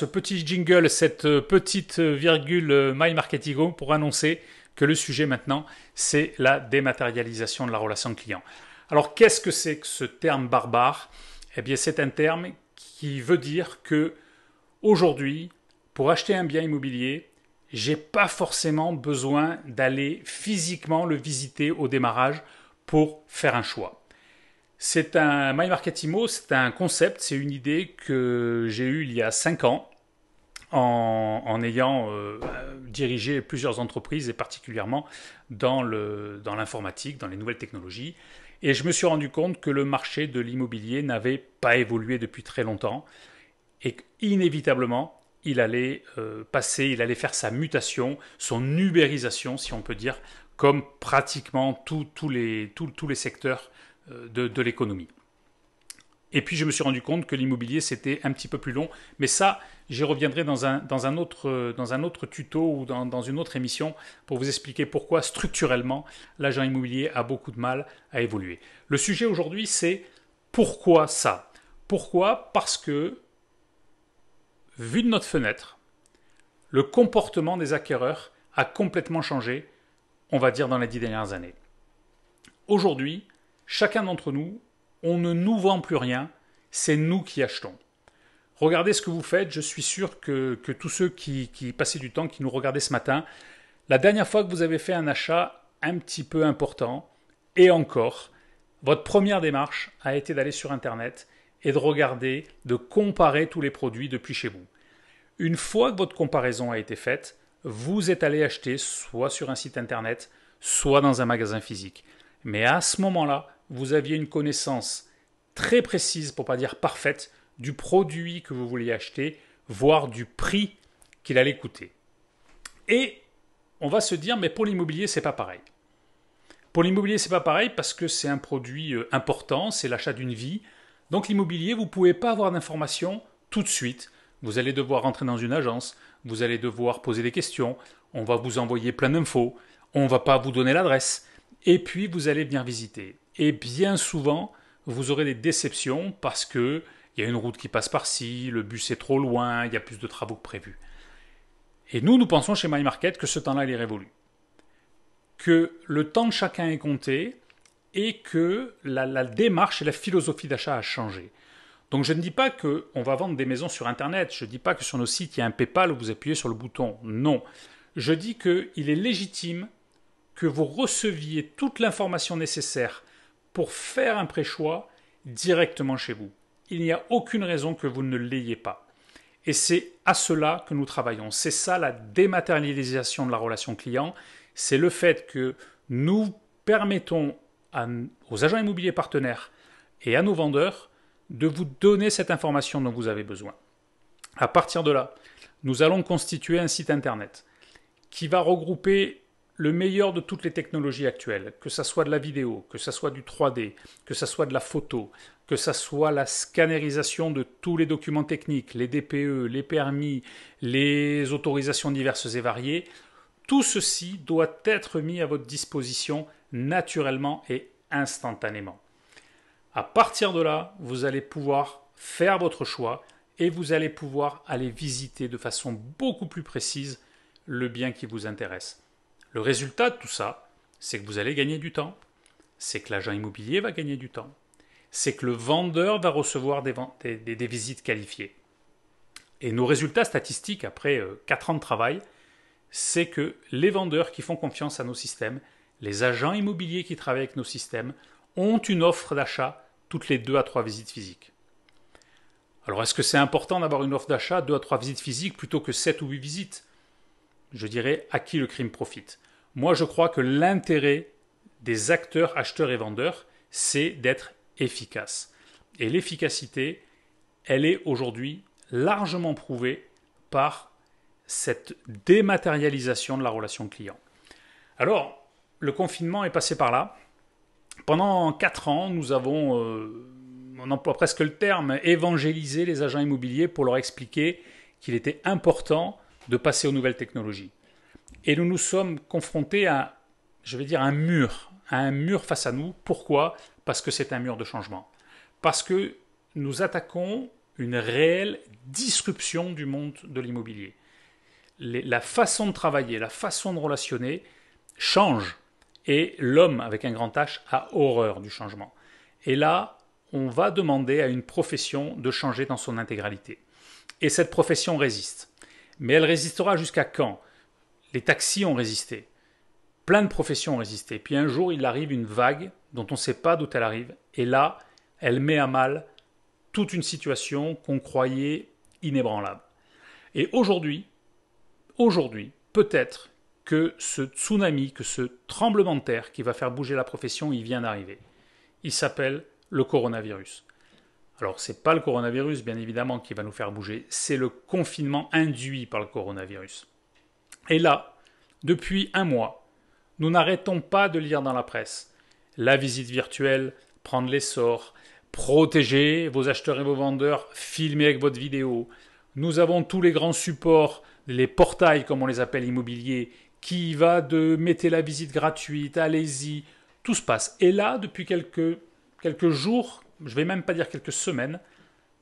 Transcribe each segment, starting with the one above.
ce petit jingle, cette petite virgule euh, My Marketing pour annoncer que le sujet maintenant, c'est la dématérialisation de la relation client. Alors qu'est-ce que c'est que ce terme barbare Eh bien c'est un terme qui veut dire que aujourd'hui, pour acheter un bien immobilier, j'ai pas forcément besoin d'aller physiquement le visiter au démarrage pour faire un choix. C'est un My c'est un concept, c'est une idée que j'ai eue il y a cinq ans en, ayant euh, dirigé plusieurs entreprises et particulièrement dans l'informatique, dans, dans les nouvelles technologies. Et je me suis rendu compte que le marché de l'immobilier n'avait pas évolué depuis très longtemps et qu'inévitablement, il allait euh, passer, il allait faire sa mutation, son ubérisation, si on peut dire, comme pratiquement tous les, secteurs euh, de l'économie. Et puis je me suis rendu compte que l'immobilier, c'était un petit peu plus long. Mais ça, j'y reviendrai dans un, dans un, autre, euh, dans un autre tuto ou dans, dans une autre émission pour vous expliquer pourquoi structurellement l'agent immobilier a beaucoup de mal à évoluer. Le sujet aujourd'hui, c'est pourquoi ça Pourquoi Parce que, vu de notre fenêtre, le comportement des acquéreurs a complètement changé, on va dire, dans les dix dernières années. Aujourd'hui, chacun d'entre nous on ne nous vend plus rien, c'est nous qui achetons. Regardez ce que vous faites, je suis sûr que, tous ceux qui passaient du temps, qui nous regardaient ce matin, la dernière fois que vous avez fait un achat un petit peu important, et encore, votre première démarche a été d'aller sur Internet et de regarder, de comparer tous les produits depuis chez vous. Une fois que votre comparaison a été faite, vous êtes allé acheter soit sur un site Internet, soit dans un magasin physique. Mais à ce moment-là, vous aviez une connaissance très précise, pour pas dire parfaite, du produit que vous vouliez acheter, voire du prix qu'il allait coûter. Et on va se dire, mais pour l'immobilier, c'est pas pareil. Pour l'immobilier, c'est pas pareil parce que c'est un produit euh, important, c'est l'achat d'une vie. Donc l'immobilier, vous pouvez pas avoir d'informations tout de suite. Vous allez devoir rentrer dans une agence, vous allez devoir poser des questions, on va vous envoyer plein d'infos, on ne va pas vous donner l'adresse, et puis vous allez venir visiter. Et bien souvent, vous aurez des déceptions parce que il y a une route qui passe par-ci, le bus est trop loin, il y a plus de travaux que prévu. Et nous, nous pensons chez MyMarket que ce temps-là, il est révolu. Que le temps de chacun est compté et que la, la démarche et la philosophie d'achat a changé. Donc je ne dis pas qu'on va vendre des maisons sur Internet, je ne dis pas que sur nos sites, il y a un PayPal où vous appuyez sur le bouton. Non. Je dis qu'il est légitime que vous receviez toute l'information nécessaire pour faire un préchoix directement chez vous. Il n'y a aucune raison que vous ne l'ayez pas. Et c'est à cela que nous travaillons. C'est ça la dématérialisation de la relation client. C'est le fait que nous permettons aux agents immobiliers partenaires et à nos vendeurs de vous donner cette information dont vous avez besoin. À partir de là, nous allons constituer un site internet qui va regrouper le meilleur de toutes les technologies actuelles, que ce soit de la vidéo, que ce soit du 3D, que ce soit de la photo, que ce soit la scannerisation de tous les documents techniques, les DPE, les permis, les autorisations diverses et variées, tout ceci doit être mis à votre disposition naturellement et instantanément. À partir de là, vous allez pouvoir faire votre choix et vous allez pouvoir aller visiter de façon beaucoup plus précise le bien qui vous intéresse. Le résultat de tout ça, c'est que vous allez gagner du temps, c'est que l'agent immobilier va gagner du temps, c'est que le vendeur va recevoir des, visites qualifiées. Et nos résultats statistiques après 4 euh, ans de travail, c'est que les vendeurs qui font confiance à nos systèmes, les agents immobiliers qui travaillent avec nos systèmes, ont une offre d'achat toutes les 2 à 3 visites physiques. Alors est-ce que c'est important d'avoir une offre d'achat 2 à 3 visites physiques plutôt que 7 ou 8 visites je dirais, à qui le crime profite. Moi, je crois que l'intérêt des acteurs, acheteurs et vendeurs, c'est d'être efficace. Et l'efficacité, elle est aujourd'hui largement prouvée par cette dématérialisation de la relation client. Alors, le confinement est passé par là. Pendant quatre ans, nous avons, euh, on emploie presque le terme, évangélisé les agents immobiliers pour leur expliquer qu'il était important de passer aux nouvelles technologies. Et nous nous sommes confrontés à, je vais dire, un mur, un mur face à nous. Pourquoi Parce que c'est un mur de changement. Parce que nous attaquons une réelle disruption du monde de l'immobilier. La façon de travailler, la façon de relationner change. Et l'homme, avec un grand H, a horreur du changement. Et là, on va demander à une profession de changer dans son intégralité. Et cette profession résiste. Mais elle résistera jusqu'à quand Les taxis ont résisté. Plein de professions ont résisté. Puis un jour, il arrive une vague dont on ne sait pas d'où elle arrive. Et là, elle met à mal toute une situation qu'on croyait inébranlable. Et aujourd'hui, aujourd'hui, peut-être que ce tsunami, que ce tremblement de terre qui va faire bouger la profession, il vient d'arriver. Il s'appelle le coronavirus. Alors, ce n'est pas le coronavirus, bien évidemment, qui va nous faire bouger, c'est le confinement induit par le coronavirus. Et là, depuis un mois, nous n'arrêtons pas de lire dans la presse la visite virtuelle, prendre l'essor, protéger vos acheteurs et vos vendeurs, filmer avec votre vidéo. Nous avons tous les grands supports, les portails, comme on les appelle immobiliers, qui va de mettez la visite gratuite, allez-y, tout se passe. Et là, depuis quelques jours, je vais même pas dire quelques semaines,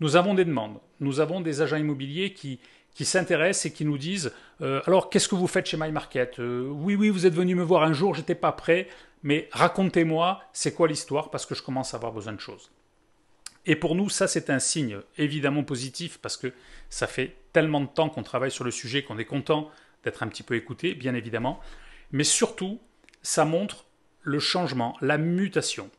nous avons des demandes. Nous avons des agents immobiliers qui, s'intéressent et qui nous disent euh, Alors, qu'est-ce que vous faites chez MyMarket ?»« euh, Oui, oui, vous êtes venu me voir un jour, j'étais pas prêt, mais racontez-moi, c'est quoi l'histoire Parce que je commence à avoir besoin de choses. Et pour nous, ça, c'est un signe évidemment positif parce que ça fait tellement de temps qu'on travaille sur le sujet qu'on est content d'être un petit peu écouté, bien évidemment. Mais surtout, ça montre le changement, la mutation.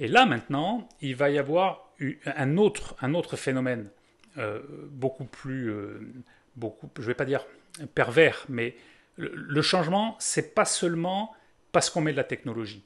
Et là maintenant, il va y avoir un autre, un autre phénomène euh, beaucoup plus, euh, beaucoup, je ne vais pas dire pervers, mais le, changement, c'est pas seulement parce qu'on met de la technologie.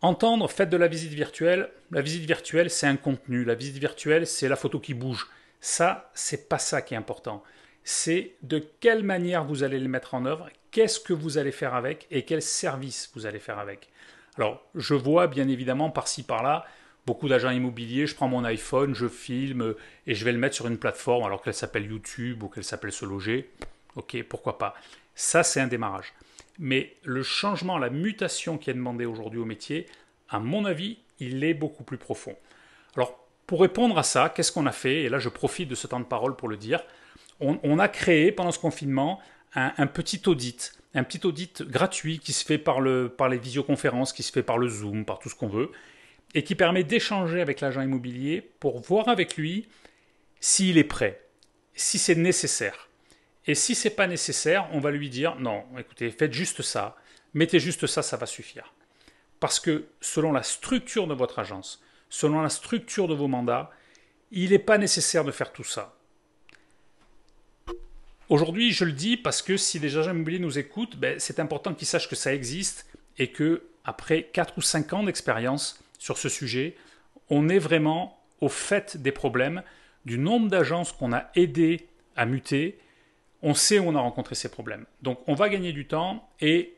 Entendre faites de la visite virtuelle, la visite virtuelle c'est un contenu, la visite virtuelle c'est la photo qui bouge. Ça, c'est pas ça qui est important. C'est de quelle manière vous allez les mettre en œuvre, qu'est-ce que vous allez faire avec et quel service vous allez faire avec. Alors, je vois bien évidemment par-ci par-là beaucoup d'agents immobiliers, je prends mon iPhone, je filme et je vais le mettre sur une plateforme alors qu'elle s'appelle YouTube ou qu'elle s'appelle Se Loger. Ok, pourquoi pas. Ça, c'est un démarrage. Mais le changement, la mutation qui est demandée aujourd'hui au métier, à mon avis, il est beaucoup plus profond. Alors, pour répondre à ça, qu'est-ce qu'on a fait Et là, je profite de ce temps de parole pour le dire. On, a créé pendant ce confinement un petit audit un petit audit gratuit qui se fait par, le, par les visioconférences, qui se fait par le Zoom, par tout ce qu'on veut, et qui permet d'échanger avec l'agent immobilier pour voir avec lui s'il est prêt, si c'est nécessaire. Et si c'est pas nécessaire, on va lui dire non, écoutez, faites juste ça, mettez juste ça, ça va suffire. Parce que selon la structure de votre agence, selon la structure de vos mandats, il n'est pas nécessaire de faire tout ça. Aujourd'hui, je le dis parce que si les agents immobiliers nous écoutent, ben, c'est important qu'ils sachent que ça existe et que après 4 ou 5 ans d'expérience sur ce sujet, on est vraiment au fait des problèmes, du nombre d'agences qu'on a aidées à muter, on sait où on a rencontré ces problèmes. Donc on va gagner du temps et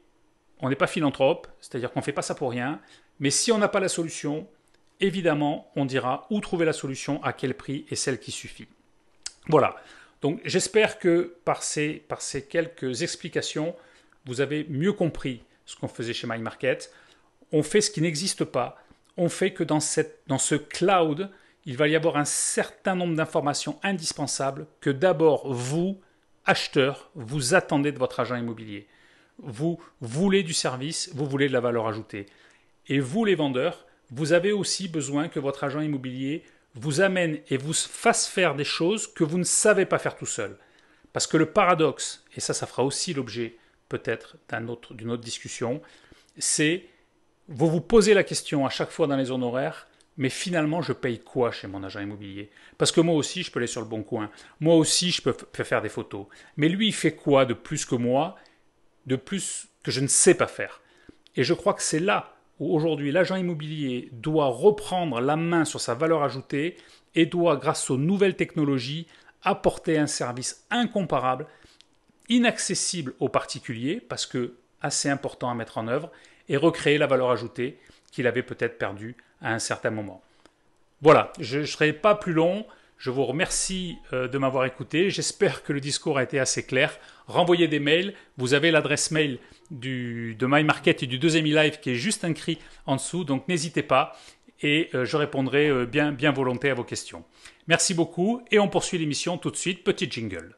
on n'est pas philanthrope, c'est-à-dire qu'on ne fait pas ça pour rien, mais si on n'a pas la solution, évidemment, on dira où trouver la solution, à quel prix et celle qui suffit. Voilà, donc j'espère que par ces, quelques explications, vous avez mieux compris ce qu'on faisait chez MyMarket. On fait ce qui n'existe pas. On fait que dans, dans ce cloud, il va y avoir un certain nombre d'informations indispensables que d'abord vous, acheteurs, vous attendez de votre agent immobilier. Vous voulez du service, vous voulez de la valeur ajoutée. Et vous, les vendeurs, vous avez aussi besoin que votre agent immobilier vous amène et vous fasse faire des choses que vous ne savez pas faire tout seul. Parce que le paradoxe, et ça, ça fera aussi l'objet peut-être d'une autre, autre discussion, c'est vous vous posez la question à chaque fois dans les honoraires, mais finalement, je paye quoi chez mon agent immobilier Parce que moi aussi, je peux aller sur le bon coin. Moi aussi, je peux faire des photos. Mais lui, il fait quoi de plus que moi, de plus que je ne sais pas faire Et je crois que c'est là aujourd'hui l'agent immobilier doit reprendre la main sur sa valeur ajoutée et doit, grâce aux nouvelles technologies, apporter un service incomparable, inaccessible aux particuliers, parce que assez important à mettre en œuvre, et recréer la valeur ajoutée qu'il avait peut-être perdue à un certain moment. Voilà, je ne serai pas plus long. Je vous remercie euh, de m'avoir écouté. J'espère que le discours a été assez clair renvoyez des mails. Vous avez l'adresse mail de MyMarket et du 2 e-live qui est juste inscrit en dessous, donc n'hésitez pas et euh, je répondrai euh, bien, bien volontiers à vos questions. Merci beaucoup et on poursuit l'émission tout de suite. Petit jingle.